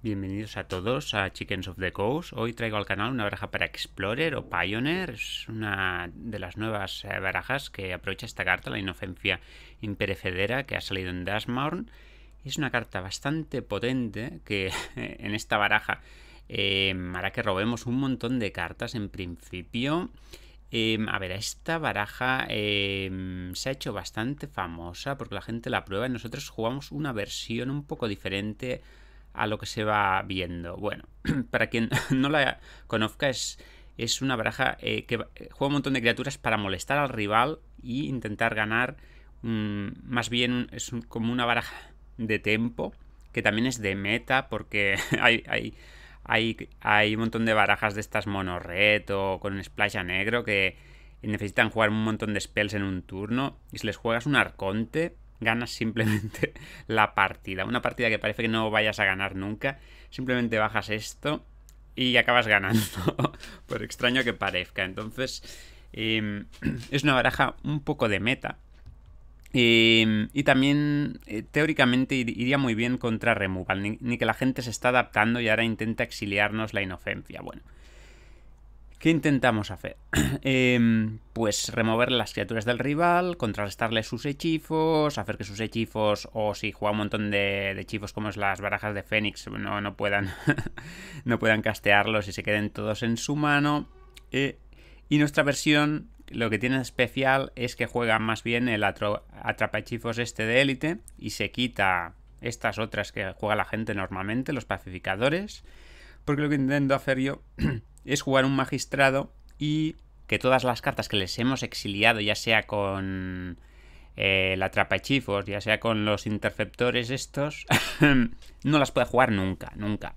Bienvenidos a todos a Chickens of the Coast. Hoy traigo al canal una baraja para Explorer o Pioneer. Es una de las nuevas eh, barajas que aprovecha esta carta, la Inocencia imperecedera que ha salido en Dasmorn. Es una carta bastante potente que en esta baraja em, hará que robemos un montón de cartas en principio. Em, a ver, esta baraja em, se ha hecho bastante famosa porque la gente la prueba y nosotros jugamos una versión un poco diferente a lo que se va viendo. Bueno, para quien no la conozca, es, es una baraja eh, que juega un montón de criaturas para molestar al rival e intentar ganar. más bien es como una baraja de tempo, que también es de meta, porque hay, hay, hay, hay un montón de barajas de estas mono reto, con un splash a negro que necesitan jugar un montón de spells en un turno. Y si les juegas un arconte, ganas simplemente la partida. Una partida que parece que no vayas a ganar nunca. Simplemente bajas esto y acabas ganando. por extraño que parezca. Entonces, em, es una baraja un poco de meta. Em, y también eh, teóricamente iría muy bien contra Removal, ni, que la gente se está adaptando y ahora intenta exiliarnos la inocencia. Bueno, ¿Qué intentamos hacer? Em, pues remover las criaturas del rival, contrarrestarle sus hechizos, hacer que sus hechizos, o si juega un montón de, de como es las barajas de Fénix, no, no puedan, no puedan castearlos y se queden todos en su mano. Eh, y nuestra versión, lo que tiene especial es que juega más bien el atrapachifos este de élite y se quita estas otras que juega la gente normalmente, los pacificadores. Porque lo que intento hacer yo es jugar un magistrado y que todas las cartas que les hemos exiliado, ya sea con eh, la chifos, ya sea con los interceptores estos, no las puede jugar nunca, nunca.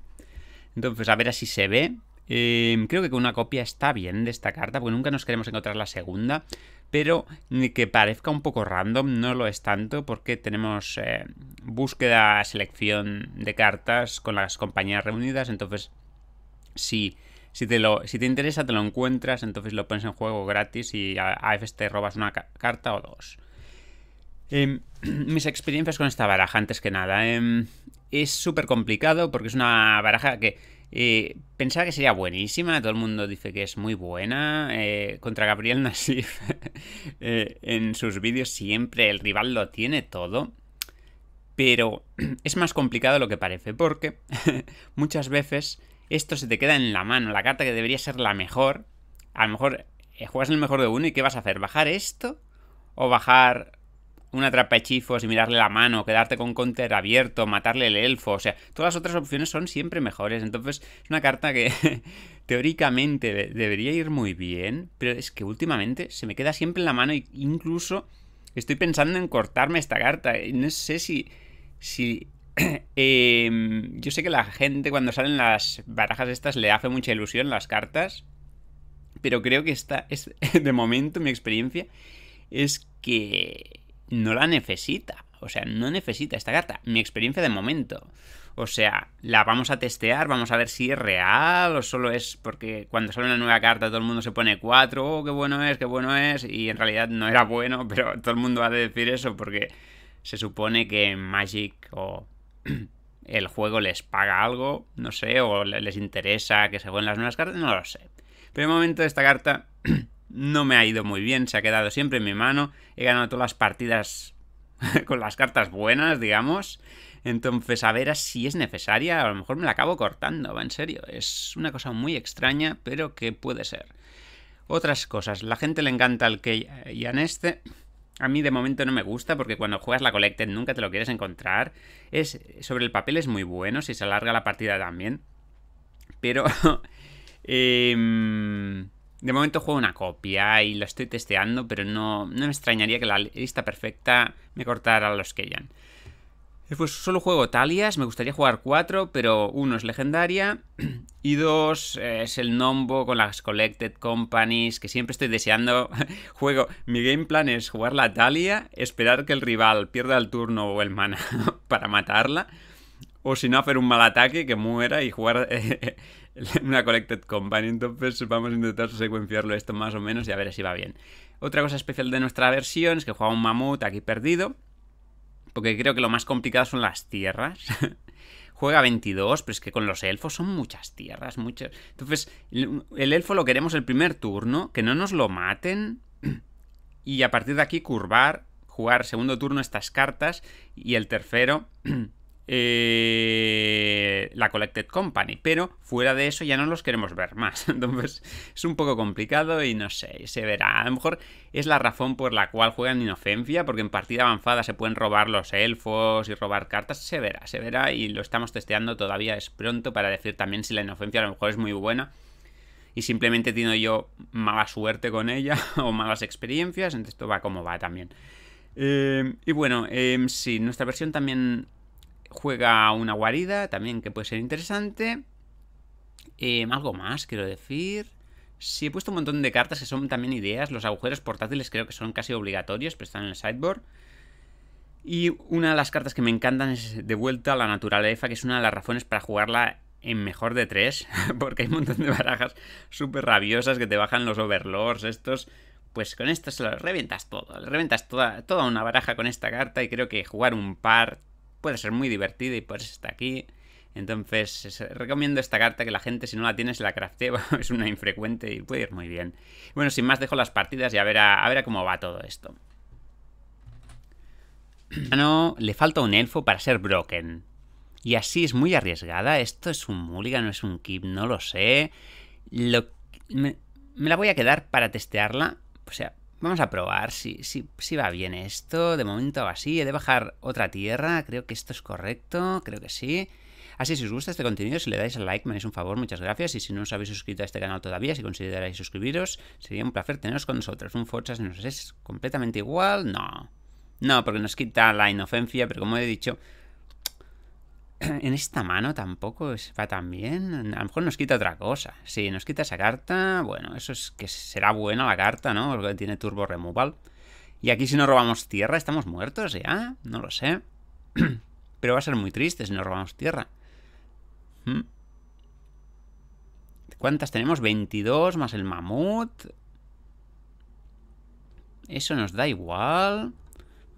Entonces, a ver así se ve. Em, creo que con una copia está bien de esta carta, porque nunca nos queremos encontrar la segunda. Pero que parezca un poco random, no lo es tanto, porque tenemos eh, búsqueda, selección de cartas con las compañías reunidas. Entonces, si si te, si te interesa, te lo encuentras, entonces lo pones en juego gratis y a, veces te robas una carta o dos. Em, mis experiencias con esta baraja, antes que nada. Em, es súper complicado porque es una baraja que eh, pensaba que sería buenísima. Todo el mundo dice que es muy buena. Eh, contra Gabriel Nassif eh, en sus vídeos siempre el rival lo tiene todo. Pero es más complicado de lo que parece porque muchas veces esto se te queda en la mano, la carta que debería ser la mejor. A lo mejor eh, juegas el mejor de uno y ¿qué vas a hacer? ¿Bajar esto? ¿O bajar una de chifos y mirarle la mano, quedarte con counter abierto, matarle el elfo, o sea, todas las otras opciones son siempre mejores. Entonces, es una carta que teóricamente debería ir muy bien, pero es que últimamente se me queda siempre en la mano e incluso estoy pensando en cortarme esta carta. No sé si si eh, yo sé que la gente cuando salen las barajas estas le hace mucha ilusión las cartas, pero creo que esta es, de momento mi experiencia es que no la necesita. O sea, no necesita esta carta. Mi experiencia de momento. O sea, la vamos a testear, vamos a ver si es real o solo es porque cuando sale una nueva carta todo el mundo se pone 4, oh, qué bueno es, qué bueno es, y en realidad no era bueno, pero todo el mundo va a decir eso porque se supone que Magic o el juego les paga algo, no sé, o les interesa que se jueguen las nuevas cartas, no lo sé. Pero de momento esta carta no me ha ido muy bien, se ha quedado siempre en mi mano, he ganado todas las partidas con las cartas buenas, digamos. Entonces, a ver si es necesaria, a lo mejor me la acabo cortando, va en serio. Es una cosa muy extraña, pero que puede ser. Otras cosas, la gente le encanta el que y en este, a mí de momento no me gusta porque cuando juegas la Collected nunca te lo quieres encontrar. Es, sobre el papel es muy bueno, si se alarga la partida también. Pero... Em, de momento juego una copia y lo estoy testeando, pero no, me extrañaría que la lista perfecta me cortara los que Keyan. Después solo juego Talias, me gustaría jugar cuatro, pero uno es legendaria y dos eh, es el Nombo con las Collected Companies, que siempre estoy deseando. Juego, mi game plan es jugar la Talia, esperar que el rival pierda el turno o el mana para matarla, o si no hacer un mal ataque que muera y jugar eh, una Collected Company. Entonces vamos a intentar secuenciarlo esto más o menos y a ver si va bien. Otra cosa especial de nuestra versión es que juega un mamut aquí perdido porque creo que lo más complicado son las tierras. Juega 22, pero es que con los elfos son muchas tierras, muchas. Entonces, el, el elfo lo queremos el primer turno, que no nos lo maten. Y a partir de aquí curvar, jugar segundo turno estas cartas y el tercero eh, la Collected Company, pero fuera de eso ya no los queremos ver más. Entonces es un poco complicado y no sé, se verá. A lo mejor es la razón por la cual juegan Inocencia porque en partida avanzada se pueden robar los elfos y robar cartas, se verá, se verá y lo estamos testeando todavía, es pronto para decir también si la Inocencia a lo mejor es muy buena y simplemente tengo yo mala suerte con ella o malas experiencias, entonces esto va como va también. Eh, y bueno, si, em, sí, nuestra versión también Juega una guarida también que puede ser interesante. Em, algo más, quiero decir. si he puesto un montón de cartas que son también ideas. Los agujeros portátiles creo que son casi obligatorios, pero están en el sideboard. Y una de las cartas que me encantan es de vuelta a la naturaleza, que es una de las razones para jugarla en mejor de tres, porque hay un montón de barajas súper rabiosas que te bajan los overlords, estos. Pues con esto se los reventas todo, reventas toda, toda una baraja con esta carta y creo que jugar un par puede ser muy divertida y por está aquí. Entonces, recomiendo esta carta que la gente, si no la tiene, se la craftea. es una infrecuente y puede ir muy bien. Bueno, sin más, dejo las partidas y a ver a, cómo va todo esto. Ah, no, le falta un elfo para ser broken. Y así es muy arriesgada. Esto es un mulligan, no es un keep, no lo sé. Lo, me, la voy a quedar para testearla. O sea, Vamos a probar si, si, va bien esto. De momento va así. He de bajar otra tierra. Creo que esto es correcto. Creo que sí. Así, si os gusta este contenido, si le dais al like, me haréis un favor, muchas gracias. Y si no os habéis suscrito a este canal todavía, si consideráis suscribiros, sería un placer teneros con nosotros. Un Forza nos es completamente igual. No. No, porque nos quita la inocencia. pero como he dicho, en esta mano tampoco va tan bien. A lo mejor nos quita otra cosa. Si nos quita esa carta, bueno, eso es que será buena la carta, ¿no? Porque tiene turbo removal. Y aquí si no robamos tierra, estamos muertos ya. No lo sé. Pero va a ser muy triste si no robamos tierra. ¿Mm? ¿Cuántas tenemos? 22 más el mamut. Eso nos da igual.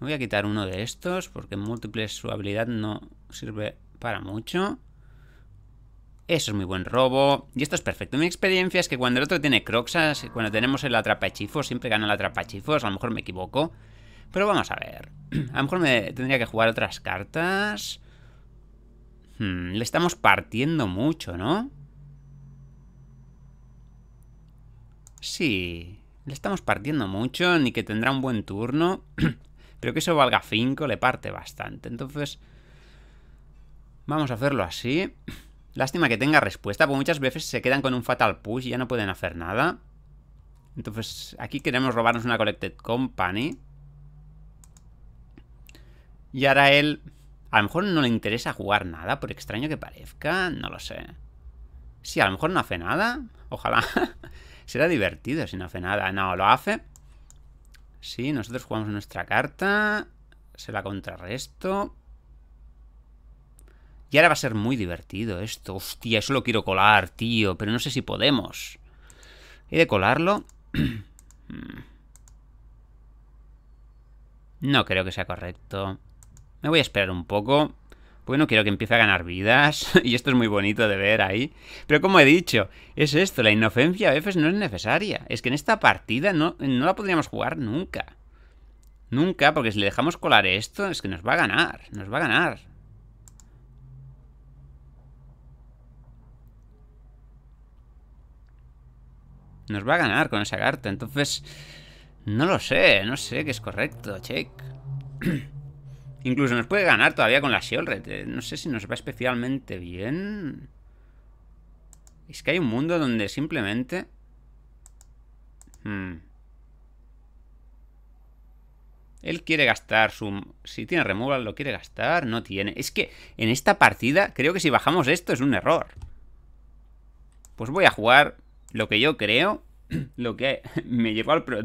Me voy a quitar uno de estos porque en múltiples su habilidad no sirve para mucho. Eso es muy buen robo. Y esto es perfecto. Mi experiencia es que cuando el otro tiene Croxas, cuando tenemos el atrapachifos, siempre gana el atrapachifos. A lo mejor me equivoco. Pero vamos a ver. A lo mejor me tendría que jugar otras cartas. Hmm, le estamos partiendo mucho, ¿no? Sí. Le estamos partiendo mucho, ni que tendrá un buen turno. Pero que eso valga 5 le parte bastante. Entonces... Vamos a hacerlo así. Lástima que tenga respuesta, porque muchas veces se quedan con un Fatal Push y ya no pueden hacer nada. Entonces, aquí queremos robarnos una Collected Company. Y ahora él... A lo mejor no le interesa jugar nada, por extraño que parezca, no lo sé. Sí, a lo mejor no hace nada. Ojalá. Será divertido si no hace nada. No, lo hace. Sí, nosotros jugamos nuestra carta. Se la contrarresto. Y ahora va a ser muy divertido esto. Hostia, eso lo quiero colar, tío. Pero no sé si podemos. ¿He de colarlo? No creo que sea correcto. Me voy a esperar un poco. Porque no quiero que empiece a ganar vidas. y esto es muy bonito de ver ahí. Pero como he dicho, es esto. La inocencia a veces no es necesaria. Es que en esta partida no, no la podríamos jugar nunca. Nunca, porque si le dejamos colar esto, es que nos va a ganar. Nos va a ganar. Nos va a ganar con esa carta, entonces... No lo sé, no sé qué es correcto, check. Incluso nos puede ganar todavía con la Shield eh, No sé si nos va especialmente bien. Es que hay un mundo donde simplemente... Hmm, él quiere gastar su... Si tiene removal, lo quiere gastar. No tiene. Es que en esta partida creo que si bajamos esto es un error. Pues voy a jugar lo que yo creo, lo que me llevó al Pro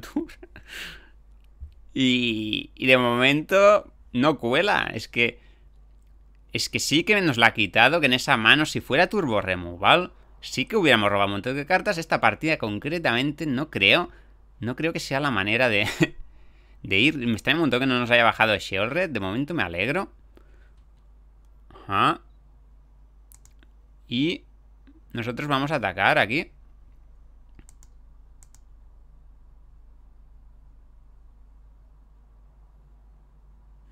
Y, de momento no cuela. Es que. Es que sí que nos la ha quitado, que en esa mano, si fuera Turbo Removal, sí que hubiéramos robado un montón de cartas. Esta partida concretamente no creo. No creo que sea la manera de, de ir. Me está un montón que no nos haya bajado Sheolred. De momento me alegro. Y nosotros vamos a atacar aquí.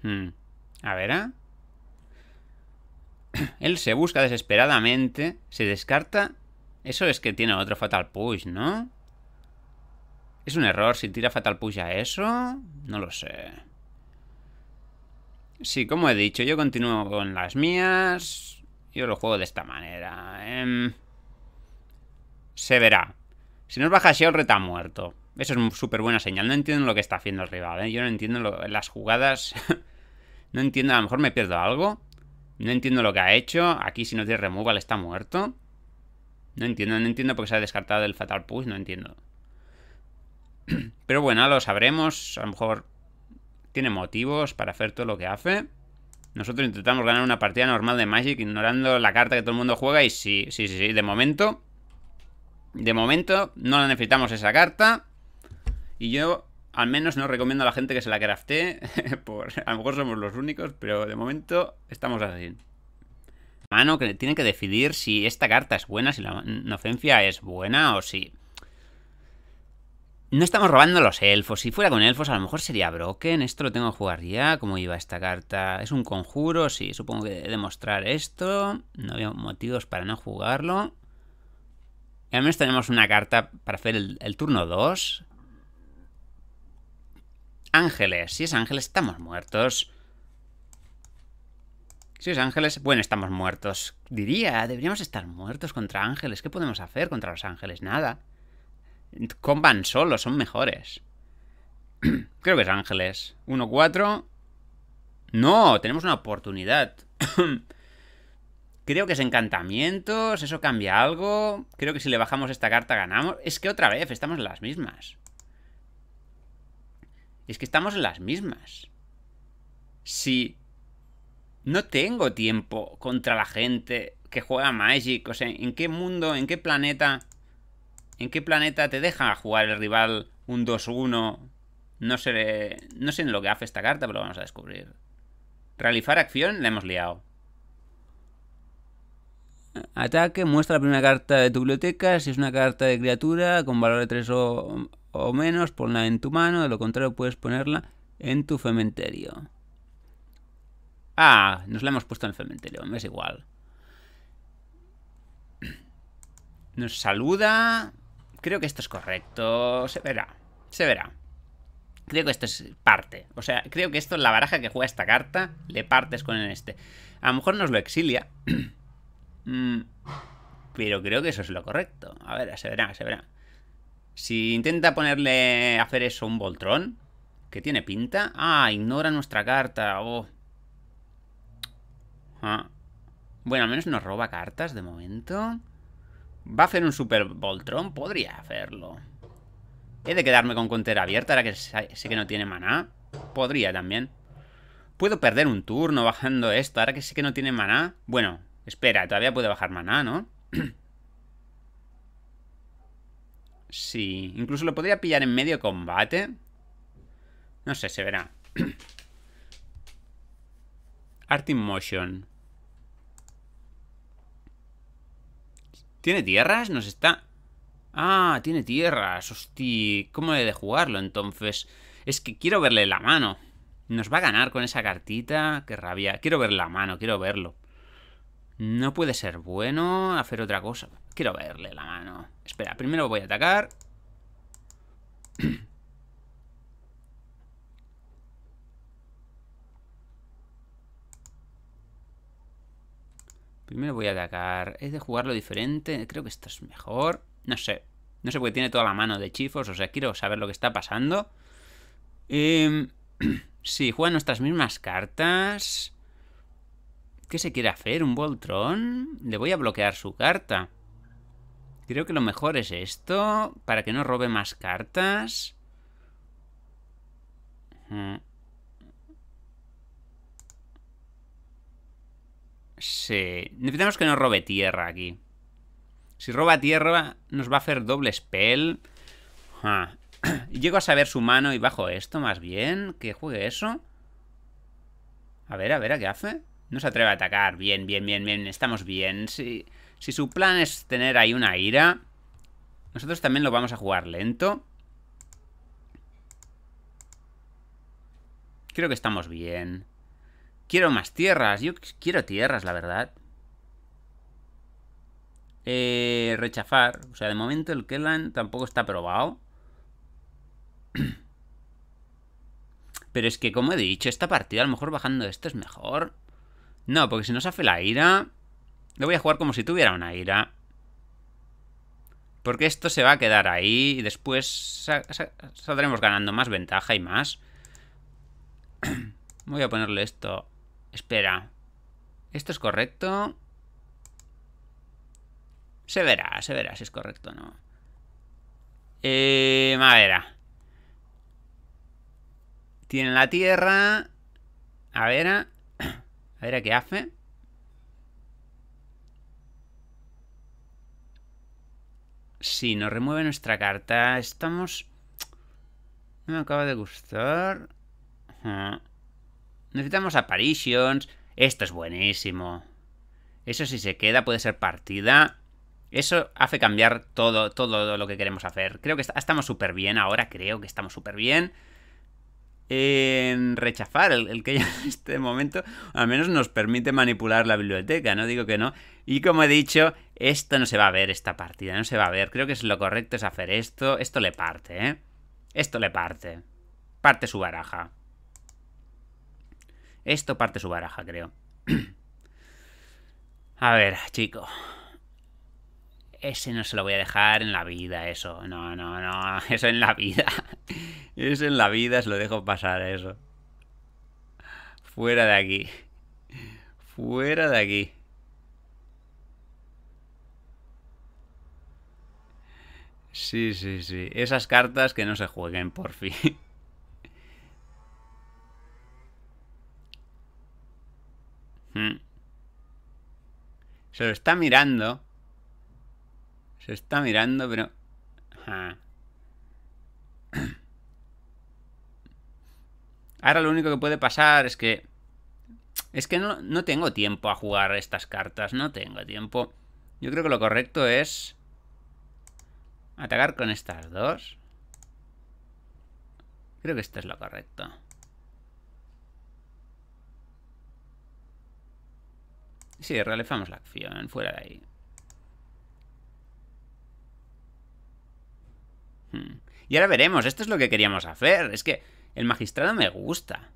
Hmm. A ver, ¿eh? Él se busca desesperadamente, se descarta. Eso es que tiene otro Fatal Push, ¿no? Es un error si tira Fatal Push a eso. No lo sé. Sí, como he dicho, yo continúo con las mías. Yo lo juego de esta manera. Em. Se verá. Si nos baja Shell, reta muerto. Eso es súper buena señal. No entiendo lo que está haciendo arriba ¿eh? Yo no entiendo las jugadas. no entiendo. A lo mejor me pierdo algo. No entiendo lo que ha hecho. Aquí si no tiene removal está muerto. No entiendo, no entiendo por qué se ha descartado el Fatal Push. No entiendo. Pero bueno, lo sabremos. A lo mejor tiene motivos para hacer todo lo que hace. Nosotros intentamos ganar una partida normal de Magic ignorando la carta que todo el mundo juega y sí, sí, sí, sí. De momento... De momento no necesitamos esa carta. Y yo al menos no recomiendo a la gente que se la craftee, por, a lo mejor somos los únicos, pero de momento estamos así. Mano, que tiene que decidir si esta carta es buena, si la inocencia es buena o si... No estamos robando los elfos. Si fuera con elfos, a lo mejor sería Broken. Esto lo tengo que jugar ya. ¿Cómo iba esta carta? Es un conjuro, sí. Supongo que demostrar esto. No había motivos para no jugarlo. Y al menos tenemos una carta para hacer el turno 2. Ángeles. Si es Ángeles, estamos muertos. Si es Ángeles, bueno, estamos muertos. Diría, deberíamos estar muertos contra Ángeles. ¿Qué podemos hacer contra los Ángeles? Nada. Comban solo, son mejores. Creo que es Ángeles. 1-4. No, tenemos una oportunidad. Creo que es encantamientos, eso cambia algo. Creo que si le bajamos esta carta ganamos. Es que otra vez, estamos en las mismas. Y es que estamos en las mismas. Si no tengo tiempo contra la gente que juega Magic, o sea, ¿en qué mundo, en qué planeta, en qué planeta te deja jugar el rival un 2-1? No sé, no sé en lo que hace esta carta, pero lo vamos a descubrir. Realizar acción, la hemos liado. Ataque, muestra la primera carta de tu biblioteca. Si es una carta de criatura con valor de 3 o o menos, ponla en tu mano, de lo contrario puedes ponerla en tu cementerio. Ah, nos la hemos puesto en el cementerio, no es igual. Nos saluda. Creo que esto es correcto. Se verá, se verá. Creo que esto es parte. O sea, creo que esto es la baraja que juega esta carta. Le partes con este. A lo mejor nos lo exilia. Mm, pero creo que eso es lo correcto. A ver, se verá, se verá. Si intenta ponerle, hacer eso un Voltron, que tiene pinta. Ah, ignora nuestra carta. o oh. ah. Bueno, al menos nos roba cartas de momento. ¿Va a hacer un Super Voltron? Podría hacerlo. He de quedarme con contera abierta, ahora que sé que no tiene maná. Podría también. Puedo perder un turno bajando esto, ahora que sé que no tiene maná. Bueno, espera, todavía puede bajar maná, ¿no? Sí, incluso lo podría pillar en medio combate. No sé, se verá. Art in Motion. ¿Tiene tierras? Nos está... Ah, tiene tierras. Hostia, ¿cómo he de jugarlo entonces? Es que quiero verle la mano. Nos va a ganar con esa cartita. Qué rabia. Quiero ver la mano, quiero verlo. No puede ser bueno hacer otra cosa. Quiero verle la mano. Espera, primero voy a atacar. Primero voy a atacar. Es de jugarlo diferente. Creo que esto es mejor. No sé. No sé porque tiene toda la mano de chifos. O sea, quiero saber lo que está pasando. Em, sí, juega nuestras mismas cartas. ¿Qué se quiere hacer? ¿Un Voltron? Le voy a bloquear su carta. Creo que lo mejor es esto, para que no robe más cartas. Sí, necesitamos que no robe tierra aquí. Si roba tierra, nos va a hacer doble spell. Ah. Llego a saber su mano y bajo esto más bien. Que juegue eso. A ver, a ver, ¿a qué hace? No se atreve a atacar. Bien, bien, bien, bien. Estamos bien. Sí. Si su plan es tener ahí una ira, nosotros también lo vamos a jugar lento. Creo que estamos bien. Quiero más tierras. Yo quiero tierras, la verdad. Eh, rechazar. O sea, de momento el Kellan tampoco está probado. Pero es que, como he dicho, esta partida a lo mejor bajando esto es mejor. No, porque si nos hace la ira... Lo voy a jugar como si tuviera una ira. Porque esto se va a quedar ahí y después saldremos ganando más ventaja y más. Voy a ponerle esto. Espera. ¿Esto es correcto? Se verá, se verá si es correcto o no. Eh, madera. Tiene la tierra. A ver. A ver a qué hace. si nos remueve nuestra carta. Estamos... No me acaba de gustar. Necesitamos apparitions. Esto es buenísimo. Eso si se queda puede ser partida. Eso hace cambiar todo, todo lo que queremos hacer. Creo que estamos súper bien ahora, creo que estamos súper bien en rechazar el, que ya en este momento al menos nos permite manipular la biblioteca, no digo que no. Y como he dicho, esto no se va a ver, esta partida no se va a ver. Creo que es lo correcto es hacer esto. Esto le parte, ¿eh? Esto le parte. Parte su baraja. Esto parte su baraja, creo. a ver, chico. Ese no se lo voy a dejar en la vida, eso. No, no, no, eso en la vida. Eso en la vida se lo dejo pasar, eso. Fuera de aquí. Fuera de aquí. Sí, sí, sí. Esas cartas que no se jueguen, por fin. Hmm. Se lo está mirando. Se está mirando, pero... Ahora lo único que puede pasar es que... Es que no, no tengo tiempo a jugar estas cartas, no tengo tiempo. Yo creo que lo correcto es... Atacar con estas dos. Creo que esto es lo correcto. Sí, realizamos la acción, fuera de ahí. Hmm. Y ahora veremos, esto es lo que queríamos hacer. Es que el magistrado me gusta.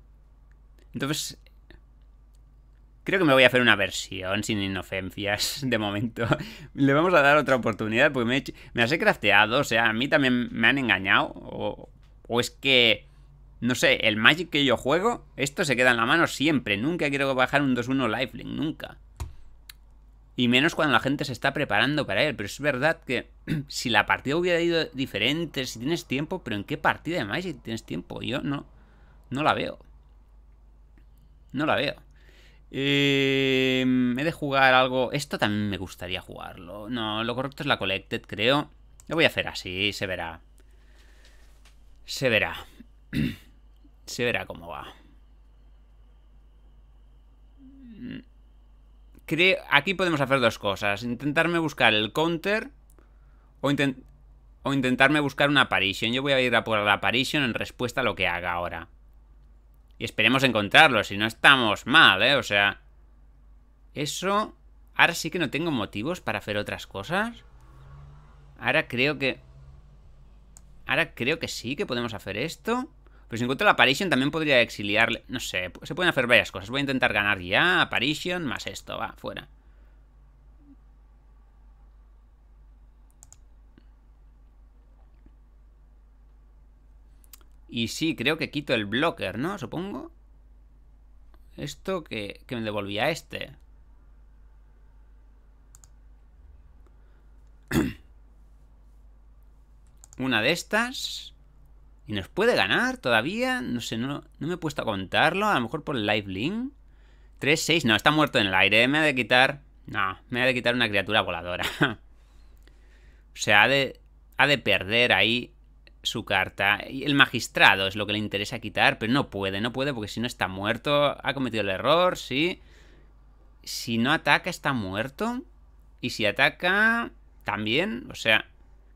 Entonces, Creo que me voy a hacer una versión sin inocencias, de momento. Le vamos a dar otra oportunidad porque me, he las he crafteado. O sea, a mí también me han engañado. O, o, es que, no sé, el Magic que yo juego, esto se queda en la mano siempre. Nunca quiero bajar un 2-1 lifelink, nunca. Y menos cuando la gente se está preparando para él. Pero es verdad que si la partida hubiera ido diferente, si tienes tiempo, pero ¿en qué partida además si tienes tiempo? Yo no, no la veo. No la veo. Em, he de jugar algo... Esto también me gustaría jugarlo. No, lo correcto es la Collected, creo. Lo voy a hacer así, se verá. Se verá. se verá cómo va aquí podemos hacer dos cosas. Intentarme buscar el counter o, intentarme buscar una apparition. Yo voy a ir a por la apparition en respuesta a lo que haga ahora. Y esperemos encontrarlo, si no estamos mal, ¿eh? O sea... Eso... Ahora sí que no tengo motivos para hacer otras cosas. Ahora creo que... Ahora creo que sí que podemos hacer esto. Pero si encuentro la Apparition también podría exiliarle. No sé, se pueden hacer varias cosas. Voy a intentar ganar ya. Apparition más esto, va, fuera. Y sí, creo que quito el blocker, ¿no? Supongo. Esto que, que me devolvía este. Una de estas. Y nos puede ganar todavía. No sé, no, me he puesto a contarlo. A lo mejor por el live link. 3, 6. No, está muerto en el aire. Me ha de quitar. No, me ha de quitar una criatura voladora. o sea, ha de, ha de perder ahí su carta. Y el magistrado es lo que le interesa quitar, pero no puede, no puede porque si no está muerto, ha cometido el error, sí. Si no ataca, está muerto. Y si ataca, también. O sea,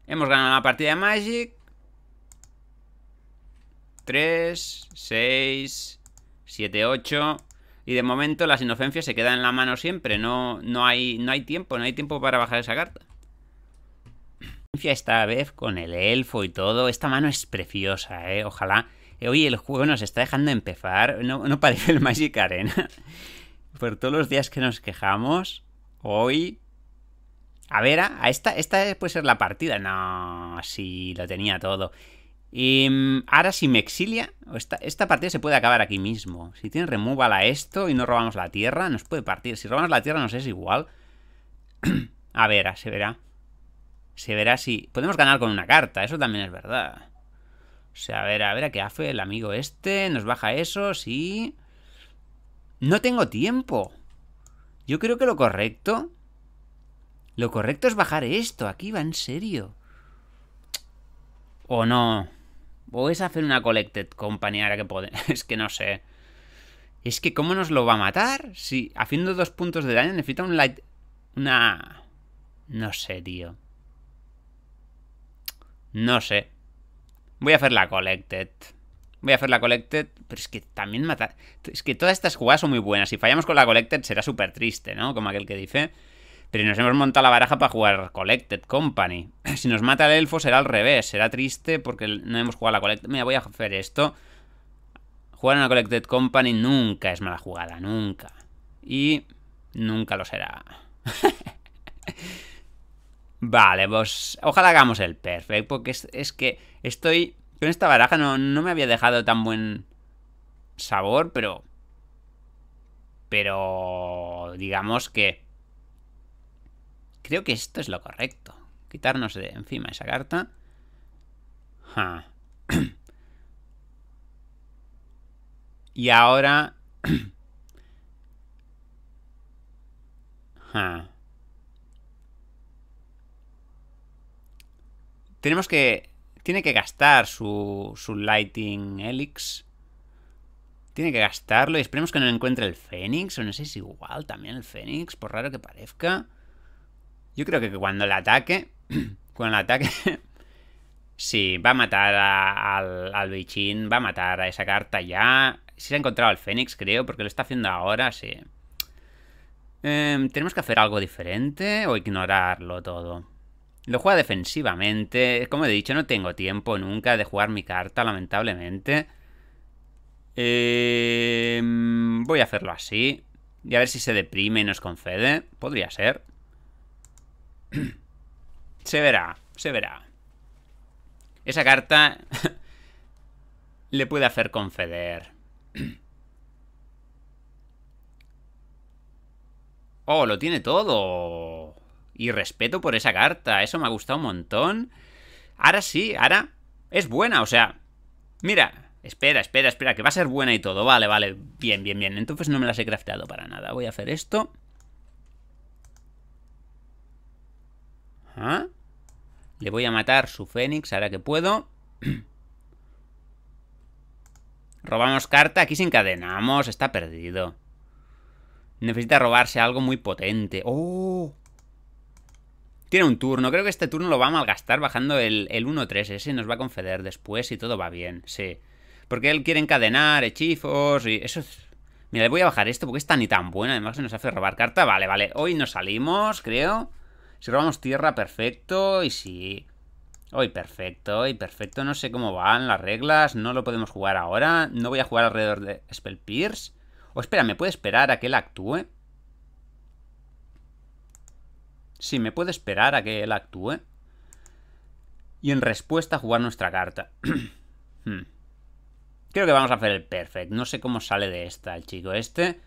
hemos ganado la partida de Magic. 3, 6, 7, 8... Y de momento las inocencias se quedan en la mano siempre. No, no, hay, no hay tiempo, no hay tiempo para bajar esa carta. Esta vez con el elfo y todo. Esta mano es preciosa, ¿eh? Ojalá... Eh, oye, el juego nos está dejando empezar. No, no parece el Magic Arena. Por todos los días que nos quejamos. Hoy... A ver, a esta, esta puede ser la partida. No, sí, lo tenía todo. Y mm, ahora si me exilia, esta, esta, partida se puede acabar aquí mismo. Si tiene removal a esto y no robamos la tierra, nos puede partir. Si robamos la tierra nos es igual. a ver, se verá. Se verá si... Podemos ganar con una carta, eso también es verdad. O sea, a ver, a ver a qué hace el amigo este. Nos baja eso, sí. No tengo tiempo. Yo creo que lo correcto... Lo correcto es bajar esto. Aquí va en serio. ¿O no? ¿Voy a hacer una Collected Company ahora que puede? Es que no sé. Es que ¿cómo nos lo va a matar? Si haciendo dos puntos de daño necesita un light... Una... No sé, tío. No sé. Voy a hacer la Collected. Voy a hacer la Collected, pero es que también matar... Es que todas estas jugadas son muy buenas. Si fallamos con la Collected será súper triste, ¿no? Como aquel que dice... Pero nos hemos montado la baraja para jugar Collected Company. Si nos mata el elfo será al revés. Será triste porque no hemos jugado la Collected... Mira, voy a hacer esto. Jugar una Collected Company nunca es mala jugada. Nunca. Y nunca lo será. vale, pues ojalá hagamos el perfect. Porque es, que estoy... Con esta baraja no me había dejado tan buen sabor, pero... Pero... Digamos que Creo que esto es lo correcto. Quitarnos de encima esa carta. y ahora... Tenemos que... Tiene que gastar su, su Lighting Helix. Tiene que gastarlo y esperemos que no encuentre el Fénix. O no sé si igual también el Fénix, por raro que parezca. Yo creo que cuando la ataque... Cuando el ataque... sí, va a matar al, al bichín, va a matar a esa carta ya. Si se ha encontrado al Fénix, creo, porque lo está haciendo ahora, sí. Em, ¿Tenemos que hacer algo diferente o ignorarlo todo? Lo juega defensivamente. Como he dicho, no tengo tiempo nunca de jugar mi carta, lamentablemente. Em, voy a hacerlo así. Y a ver si se deprime y nos concede. Podría ser. se verá, se verá. Esa carta le puede hacer confeder oh, lo tiene todo. Y respeto por esa carta. Eso me ha gustado un montón. Ahora sí, ahora es buena. O sea, mira, espera, espera, espera, que va a ser buena y todo. Vale, vale. Bien, bien, bien. Entonces no me las he craftado para nada. Voy a hacer esto. ¿Ah? Le voy a matar su fénix ahora que puedo. Robamos carta. Aquí se encadenamos. Está perdido. Necesita robarse algo muy potente. ¡Oh! Tiene un turno. Creo que este turno lo va a malgastar bajando el, el 1-3. Ese nos va a confeder después y todo va bien. Sí. Porque él quiere encadenar hechizos y eso es... Mira, le voy a bajar esto porque está ni tan bueno Además se nos hace robar carta. Vale, vale. Hoy nos salimos, creo. Si robamos tierra, perfecto. Y sí. Hoy perfecto, hoy perfecto. No sé cómo van las reglas. No lo podemos jugar ahora. No voy a jugar alrededor de Spell Pierce. O espera, ¿me puede esperar a que él actúe? Sí, me puede esperar a que él actúe. Y en respuesta jugar nuestra carta. Hmm. Creo que vamos a hacer el perfect. No sé cómo sale de esta el chico este.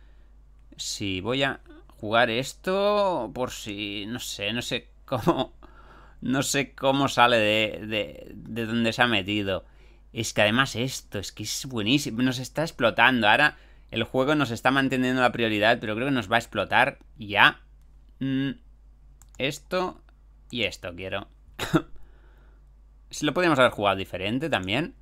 Si sí, voy a jugar esto por si, no sé, no sé cómo, no sé cómo sale de, de, donde se ha metido. Es que además esto, es que es buenísimo, nos está explotando. Ahora el juego nos está manteniendo la prioridad, pero creo que nos va a explotar ya. Mm, esto y esto quiero. si lo podríamos haber jugado diferente también.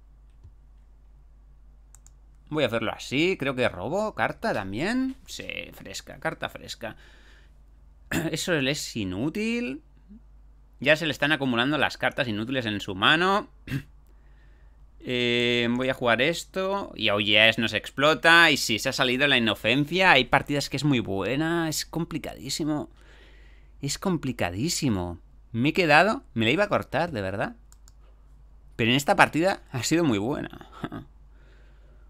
Voy a hacerlo así, creo que robo, carta también. Sí, fresca, carta fresca. Eso es inútil. Ya se le están acumulando las cartas inútiles en su mano. Eh, voy a jugar esto. Y no oh, nos explota. Y si se ha salido la inocencia, hay partidas que es muy buena. Es complicadísimo. Es complicadísimo. Me he quedado. Me la iba a cortar, de verdad. Pero en esta partida ha sido muy buena.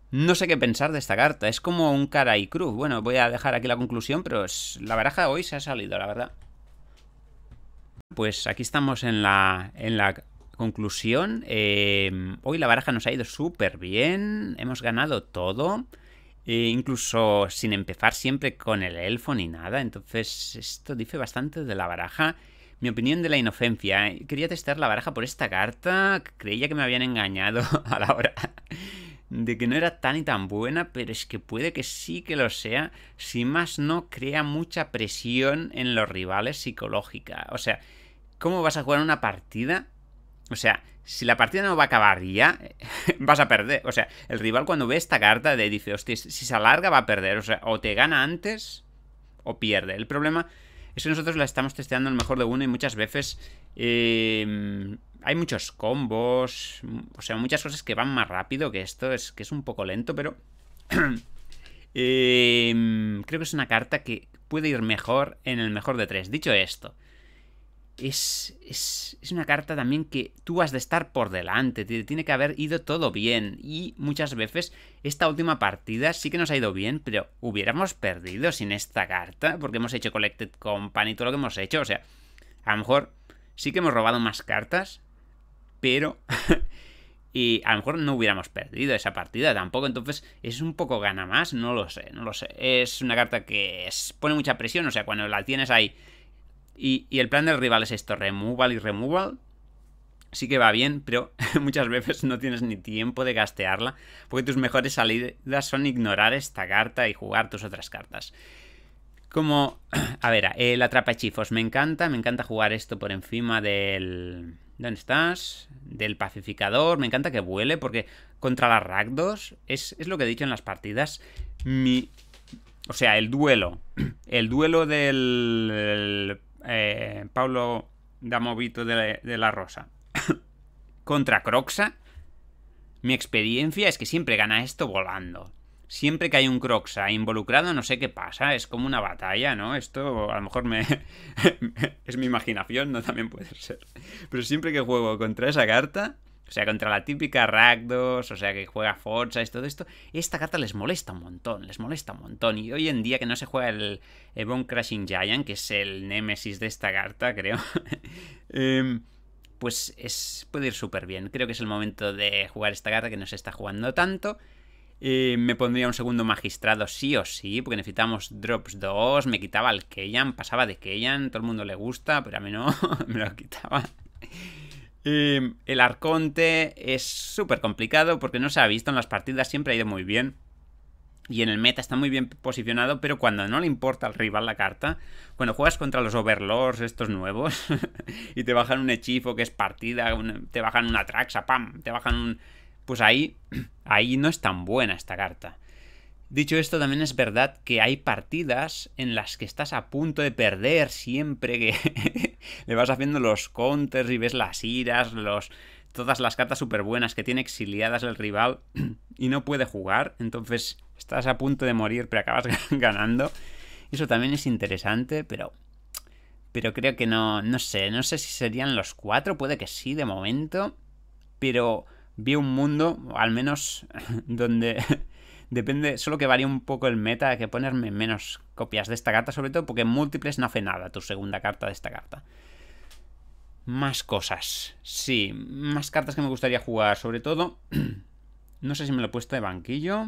No sé qué pensar de esta carta. Es como un cara y cruz. Bueno, voy a dejar aquí la conclusión, pero la baraja hoy se ha salido, la verdad. Pues aquí estamos en la, en la conclusión. Eh, hoy la baraja nos ha ido súper bien. Hemos ganado todo. E incluso sin empezar siempre con el elfo ni nada. Entonces, esto dice bastante de la baraja. Mi opinión de la inocencia. ¿eh? Quería testar la baraja por esta carta. Creía que me habían engañado a la hora de que no era tan y tan buena, pero es que puede que sí que lo sea, si más no crea mucha presión en los rivales psicológica. O sea, ¿cómo vas a jugar una partida? O sea, si la partida no va a acabar ya, vas a perder. O sea, el rival cuando ve esta carta de dice, hostia, si se alarga va a perder. O sea, o te gana antes o pierde. El problema es que nosotros la estamos testeando el mejor de uno y muchas veces eh, hay muchos combos, mm, o sea, muchas cosas que van más rápido que esto, es que es un poco lento, pero... Em, creo que es una carta que puede ir mejor en el mejor de tres. Dicho esto, es, es, es, una carta también que tú has de estar por delante, tiene que haber ido todo bien. Y muchas veces esta última partida sí que nos ha ido bien, pero hubiéramos perdido sin esta carta, porque hemos hecho Collected Company y todo lo que hemos hecho. O sea, a lo mejor sí que hemos robado más cartas, pero... y a lo mejor no hubiéramos perdido esa partida tampoco, entonces es un poco gana más, no lo sé, no lo sé. Es una carta que pone mucha presión, o sea, cuando la tienes ahí... Y, y el plan del rival es esto, removal y removal, sí que va bien, pero muchas veces no tienes ni tiempo de gastearla, porque tus mejores salidas son ignorar esta carta y jugar tus otras cartas. Como, a ver, el atrapachifos, me encanta, me encanta jugar esto por encima del... ¿Dónde estás? Del pacificador. Me encanta que vuele porque contra la ragdos es, es lo que he dicho en las partidas. Mi... O sea, el duelo. El duelo del... Eh, Pablo Damovito de de la Rosa. contra Croxa. Mi experiencia es que siempre gana esto volando siempre que hay un Croxa involucrado, no sé qué pasa, es como una batalla, ¿no? Esto a lo mejor me. es mi imaginación, ¿no? También puede ser. Pero siempre que juego contra esa carta, o sea, contra la típica Ragdos. o sea, que juega Forza y todo esto, esta carta les molesta un montón, les molesta un montón. Y hoy en día que no se juega el, Bone Crashing Giant, que es el némesis de esta carta, creo. Em, pues es, puede ir súper bien. Creo que es el momento de jugar esta carta que no se está jugando tanto me pondría un segundo magistrado sí o sí, porque necesitamos Drops 2, me quitaba el Keyan, pasaba de Keyan, todo el mundo le gusta, pero a mí no, me lo quitaba. el Arconte es súper complicado porque no se ha visto en las partidas, siempre ha ido muy bien. Y en el meta está muy bien posicionado, pero cuando no le importa al rival la carta, cuando juegas contra los overlords estos nuevos y te bajan un hechizo que es partida, te bajan una traxa, pam, te bajan un, pues ahí, ahí no es tan buena esta carta. Dicho esto, también es verdad que hay partidas en las que estás a punto de perder siempre que le vas haciendo los counters y ves las iras, los, todas las cartas súper buenas que tiene exiliadas el rival y no puede jugar. Entonces estás a punto de morir, pero acabas ganando. Eso también es interesante, pero. Pero creo que no. No sé. No sé si serían los cuatro. Puede que sí, de momento. Pero vi un mundo, al menos donde depende, solo que varía un poco el meta, hay que ponerme menos copias de esta carta, sobre todo porque múltiples no hace nada tu segunda carta de esta carta. Más cosas, sí, más cartas que me gustaría jugar, sobre todo, no sé si me lo he puesto de banquillo.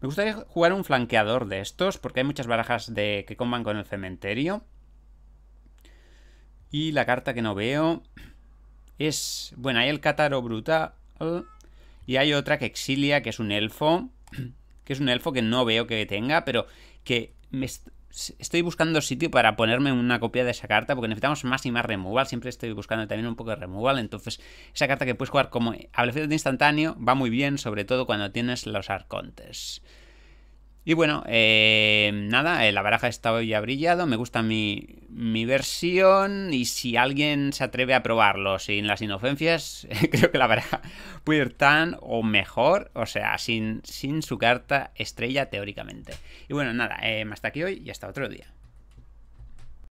Me gustaría jugar un flanqueador de estos, porque hay muchas barajas de que comban con el cementerio. Y la carta que no veo es, bueno, hay el Cátaro Bruta y hay otra que Exilia, que es un elfo. Que es un elfo que no veo que tenga, pero que estoy buscando sitio para ponerme una copia de esa carta, porque necesitamos más y más removal. Siempre estoy buscando también un poco de removal. Entonces, esa carta que puedes jugar como habilidad de instantáneo va muy bien, sobre todo cuando tienes los arcontes. Y bueno, eh, nada, eh, la baraja está hoy ya brillado, me gusta mi, mi, versión y si alguien se atreve a probarlo sin las inocencias, creo que la baraja puede ir tan o mejor, o sea, sin, sin su carta estrella teóricamente. Y bueno, nada, eh, hasta aquí hoy y hasta otro día.